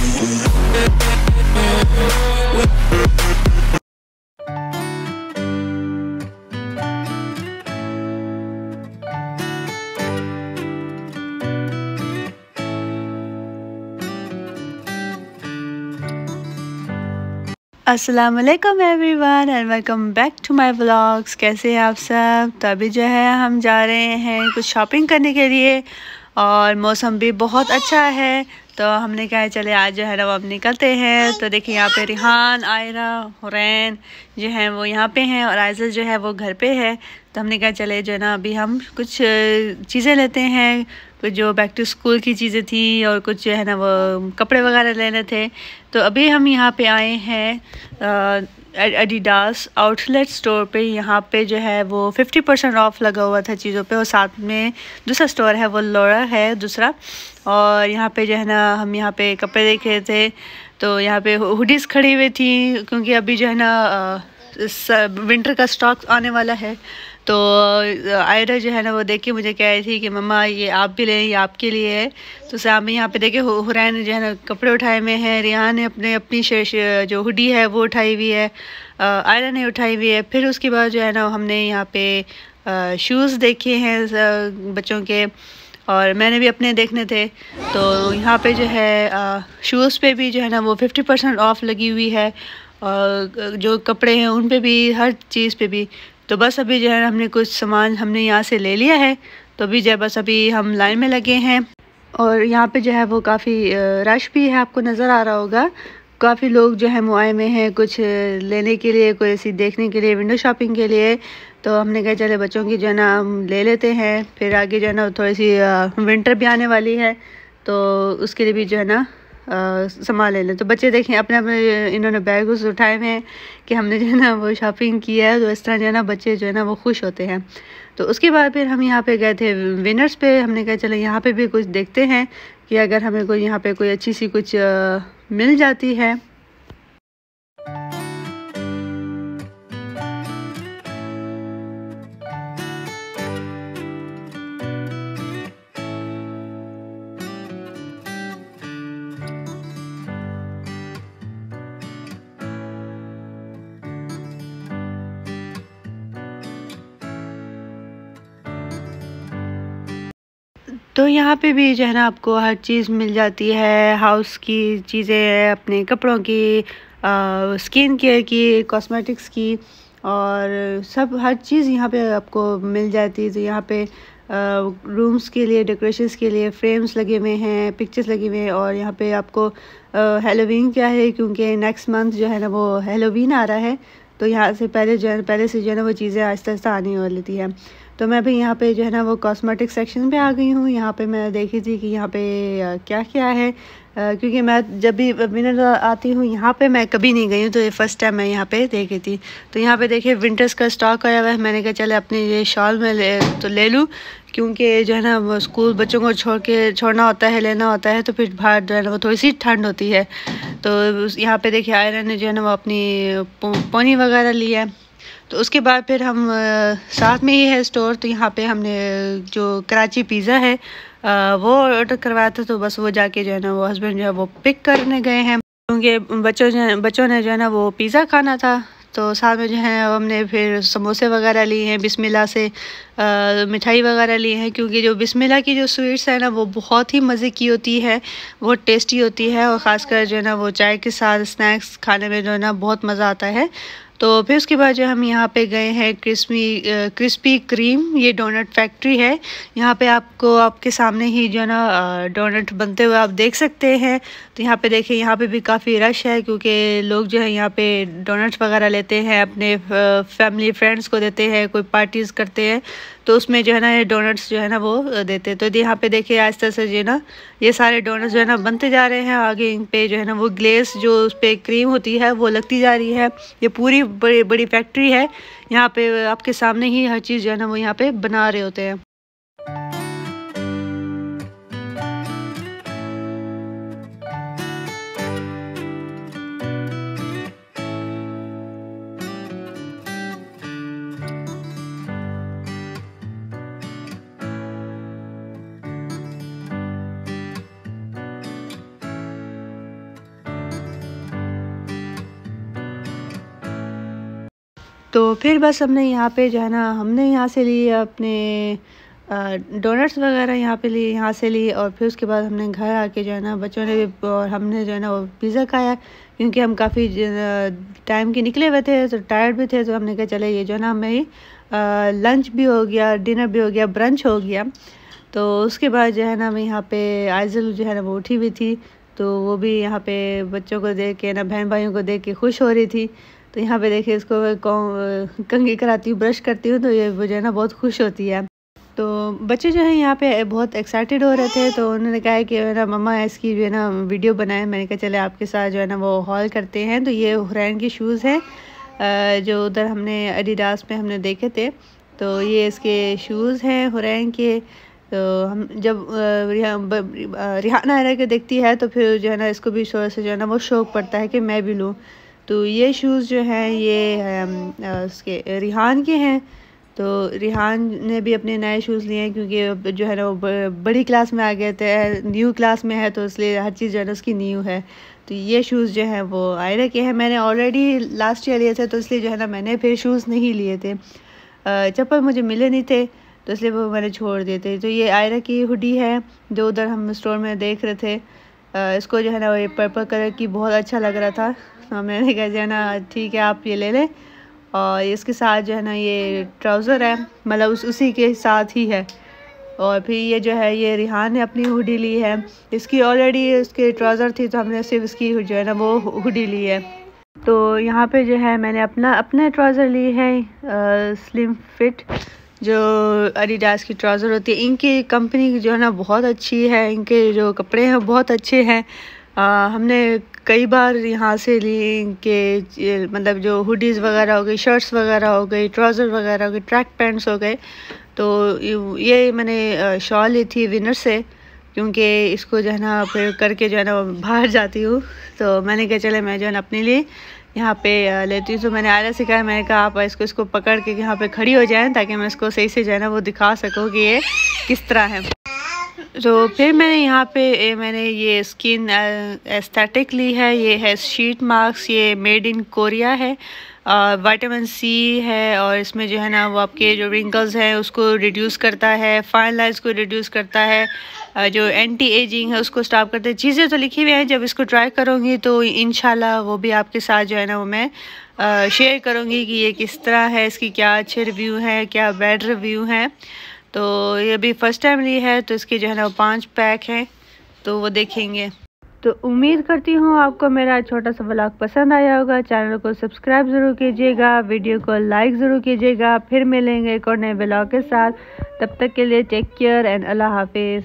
Aslam every everyone and welcome back to my vlogs कैसे हैं आप सब तो अभी जो है हम जा रहे हैं कुछ शॉपिंग करने के लिए और मौसम भी बहुत अच्छा है तो हमने कहा है चले आज जो है ना वो अब निकलते हैं तो देखिए यहाँ पे रिहान आयरा हुरैन जो हैं वो यहाँ पे हैं और आयजल जो है वो घर पे है तो हमने कहा चले जो है ना अभी हम कुछ चीज़ें लेते हैं कुछ तो जो बैक टू स्कूल की चीज़ें थी और कुछ जो है ना वो कपड़े वगैरह लेने थे तो अभी हम यहाँ पे आए हैं एडिडास आउटलेट स्टोर पे यहाँ पे जो है वो फिफ्टी परसेंट ऑफ लगा हुआ था चीज़ों पे और साथ में दूसरा स्टोर है वो लोरा है दूसरा और यहाँ पे जो है ना हम यहाँ पे कपड़े देख रहे थे तो यहाँ पे हुडीज़ खड़ी हुई थी क्योंकि अभी जो है ना विंटर का स्टॉक आने वाला है तो आयरा जो है ना वो देख के मुझे कह रही थी कि मम्मा ये आप भी लें ये आपके लिए है तो सामने यहाँ पे देखे हुरैन जो है ना कपड़े उठाए हुए हैं रिहान ने अपने अपनी शेष जो हुडी है वो उठाई हुई है आयरा ने उठाई हुई है फिर उसके बाद जो है ना हमने यहाँ पे शूज़ देखे हैं बच्चों के और मैंने भी अपने देखने थे तो यहाँ पे जो है शूज़ पे भी जो है ना वो फिफ्टी परसेंट ऑफ़ लगी हुई है और जो कपड़े हैं उन पे भी हर चीज़ पे भी तो बस अभी जो है हमने कुछ सामान हमने यहाँ से ले लिया है तो अभी जो है बस अभी हम लाइन में लगे हैं और यहाँ पे जो है वो काफ़ी रश भी है आपको नज़र आ रहा होगा काफ़ी लोग जो है मुआए में हैं कुछ लेने के लिए कोई ऐसी देखने के लिए विंडो शॉपिंग के लिए तो हमने कहा चले बच्चों की जो है ना हम ले लेते हैं फिर आगे जो है ना थोड़ी सी विंटर भी आने वाली है तो उसके लिए भी जो है ना सामान ले लें तो बच्चे देखें अपने अपने इन्होंने बैग उठाए हुए हैं कि हमने जो है ना वो शॉपिंग की है तो इस तरह जो है ना बच्चे जो है ना वो खुश होते हैं तो उसके बाद फिर हम यहाँ पे गए थे विनर्स पे हमने कहा चलो यहाँ पे भी कुछ देखते हैं कि अगर हमें कोई यहाँ पे कोई अच्छी सी कुछ मिल जाती है तो यहाँ पे भी जो है ना आपको हर चीज़ मिल जाती है हाउस की चीज़ें अपने कपड़ों की स्किन केयर की कॉस्मेटिक्स की और सब हर चीज़ यहाँ पे आपको मिल जाती है तो यहाँ पे रूम्स के लिए डेकोरेशंस के लिए फ्रेम्स लगे हुए हैं पिक्चर्स लगे हुए हैं और यहाँ पे आपको हेलोवीन क्या है क्योंकि नेक्स्ट मंथ जो है ना वो हेलोवीन आ रहा है तो यहाँ से पहले जो है पहले से जो है ना वो चीज़ें आहिस्ता आहिस्ता आने वाली है तो मैं भी यहाँ पे जो है ना वो कॉस्मेटिक सेक्शन पे आ गई हूँ यहाँ पे मैं देखी थी कि यहाँ पे क्या क्या है क्योंकि मैं जब भी विनर आती हूँ यहाँ पे मैं कभी नहीं गई हूँ तो ये फ़र्स्ट टाइम मैं यहाँ पे देखी थी तो यहाँ पे देखिए विंटर्स का स्टॉक आया हुआ है मैंने कहा चले अपने ये शॉल में ले तो ले लूँ क्योंकि जो है ना स्कूल बच्चों को छोड़ के छोड़ना होता है लेना होता है तो फिर बाहर जो है ना वो थोड़ी सी ठंड होती है तो यहाँ पे देखिए आयरन ने जो है ना वो अपनी पोनी वगैरह ली है तो उसके बाद फिर हम साथ में ही है स्टोर तो यहाँ पे हमने जो कराची पिज़्ज़ा है वो ऑर्डर करवाया था तो बस वो जाके जो है ना वो हस्बैंड जो है वो पिक करने गए हैं क्योंकि बच्चों बच्चों ने जो है ना वो पिज़्ज़ा खाना था तो साथ में जो है हमने फिर समोसे वगैरह लिए हैं बिसमिल्ला से मिठाई वगैरह लिए हैं क्योंकि जो बिस्मिल्लाह की जो स्वीट्स है ना वो बहुत ही मज़े की होती है बहुत टेस्टी होती है और ख़ासकर जो है ना वो चाय के साथ स्नैक्स खाने में जो है ना बहुत मज़ा आता है तो फिर उसके बाद जो हम यहाँ पे गए हैं क्रिस्पी क्रिस्पी क्रीम ये डोनट फैक्ट्री है यहाँ पे आपको आपके सामने ही जो है ना डोनट बनते हुए आप देख सकते हैं तो यहाँ पे देखिए यहाँ पे भी काफ़ी रश है क्योंकि लोग जो है यहाँ पे डोनट्स वगैरह लेते हैं अपने फैमिली फ्रेंड्स को देते हैं कोई पार्टीज़ करते हैं तो उसमें जो है ना ये डोनट्स जो है ना वो देते तो यहाँ पे देखिए आहिस्ता से जो है ना ये सारे डोनट्स जो है ना बनते जा रहे हैं आगे इन पे जो है ना वो ग्लेस जो उस पर क्रीम होती है वो लगती जा रही है ये पूरी बड़ी बड़ी फैक्ट्री है यहाँ पे आपके सामने ही हर चीज़ जो है ना वो यहाँ पे बना रहे होते हैं तो फिर बस हमने यहाँ पे जो है ना हमने यहाँ से लिए अपने डोनट्स वगैरह यहाँ पे लिए यहाँ से लिए और फिर उसके बाद हमने घर आके जो है ना बच्चों ने भी और हमने जो है ना वो पिज़्ज़ा खाया क्योंकि हम काफ़ी टाइम के निकले हुए थे तो टायर्ड भी थे तो हमने कहा चले ये जो है ना हमें लंच भी हो गया डिनर भी हो गया ब्रंच हो गया तो उसके बाद जो है ना मैं यहाँ पे आइजल जो है ना वो उठी हुई थी तो वो भी यहाँ पे बच्चों को देख के ना बहन भाइयों को देख के खुश हो रही थी तो यहाँ पे देखिए इसको कंगी कराती हूँ ब्रश करती हूँ तो ये जो है ना बहुत खुश होती है तो बच्चे जो है यहाँ पे बहुत एक्साइटेड हो रहे थे तो उन्होंने कहा कि ना मम्मा इसकी जो है ना वीडियो बनाए मैंने कहा चले आपके साथ जो है ना वो हॉल करते हैं तो ये हुरैन के शूज़ हैं जो उधर हमने एडिडास में हमने देखे थे तो ये इसके शूज़ हैं हुरैन के तो हम जब रिहाना रिहा रह के देखती है तो फिर जो है ना इसको भी शोर से जो है ना वो शौक पड़ता है कि मैं भी लूँ तो ये शूज़ जो हैं ये उसके रिहान के हैं तो रिहान ने भी अपने नए शूज़ लिए हैं क्योंकि जो है ना वो बड़ी क्लास में आ गए थे न्यू क्लास में है तो इसलिए हर चीज़ जो है ना उसकी न्यू है तो ये शूज़ जो हैं वो आयरा के हैं मैंने ऑलरेडी लास्ट ईयर लिए थे तो इसलिए जो है ना मैंने फिर शूज़ नहीं लिए थे चप्पल मुझे मिले नहीं थे तो इसलिए वो मैंने छोड़ दिए थे तो ये आयरा की हुडी है जो उधर हम स्टोर में देख रहे थे इसको जो है ना ये पर्पल कलर की बहुत अच्छा लग रहा था तो मैंने कहा जो है ना ठीक है आप ये ले लें और इसके साथ जो है ना ये ट्राउज़र है मतलब उस उसी के साथ ही है और फिर ये जो है ये रिहान ने अपनी हुडी ली है इसकी ऑलरेडी उसके ट्राउज़र थी तो हमने सिर्फ इसकी जो है ना वो हुडी ली है तो यहाँ पे जो है मैंने अपना अपना ट्राउज़र ली है आ, स्लिम फिट जो अडिडास की ट्राउज़र होती है इनकी कंपनी जो है ना बहुत अच्छी है इनके जो कपड़े हैं बहुत अच्छे हैं हमने कई बार यहाँ से ली इनके मतलब जो हुडीज़ वगैरह हो गई शर्ट्स वगैरह हो गई ट्राउज़र वगैरह हो गई ट्रैक पैंट्स हो गए तो ये मैंने शॉल ली थी विनर से क्योंकि इसको जो है ना फिर करके जो है ना बाहर जाती हूँ तो मैंने कहा चले मैं जो है ना अपने लिए यहाँ पे लेती हूँ तो मैंने आला से कहा मैंने कहा आप इसको इसको पकड़ के यहाँ पे खड़ी हो जाए ताकि मैं इसको सही से जो है ना वो दिखा सकूँ कि ये किस तरह है तो फिर मैंने यहाँ पे मैंने ये स्किन एस्थेटिक ली है ये है शीट मार्क्स ये मेड इन कोरिया है वाइटामिन सी है और इसमें जो है ना वो आपके जो रिंकल्स हैं उसको रिड्यूस करता है फाइन लाइन्स को रिड्यूस करता है जो एंटी एजिंग है उसको स्टॉप करता है चीज़ें तो लिखी हुई हैं जब इसको ट्राई करूँगी तो इन वो भी आपके साथ जो है ना वो मैं शेयर करूँगी कि ये किस तरह है इसकी क्या अच्छे रिव्यू हैं क्या बैड रिव्यू हैं तो ये अभी फ़र्स्ट टाइम ली है तो इसके जो है ना वो पाँच पैक हैं तो वो देखेंगे तो उम्मीद करती हूँ आपको मेरा छोटा सा ब्लॉग पसंद आया होगा चैनल को सब्सक्राइब ज़रूर कीजिएगा वीडियो को लाइक ज़रूर कीजिएगा फिर मिलेंगे एक और नए ब्लॉग के साथ तब तक के लिए टेक केयर एंड अल्लाह हाफिज़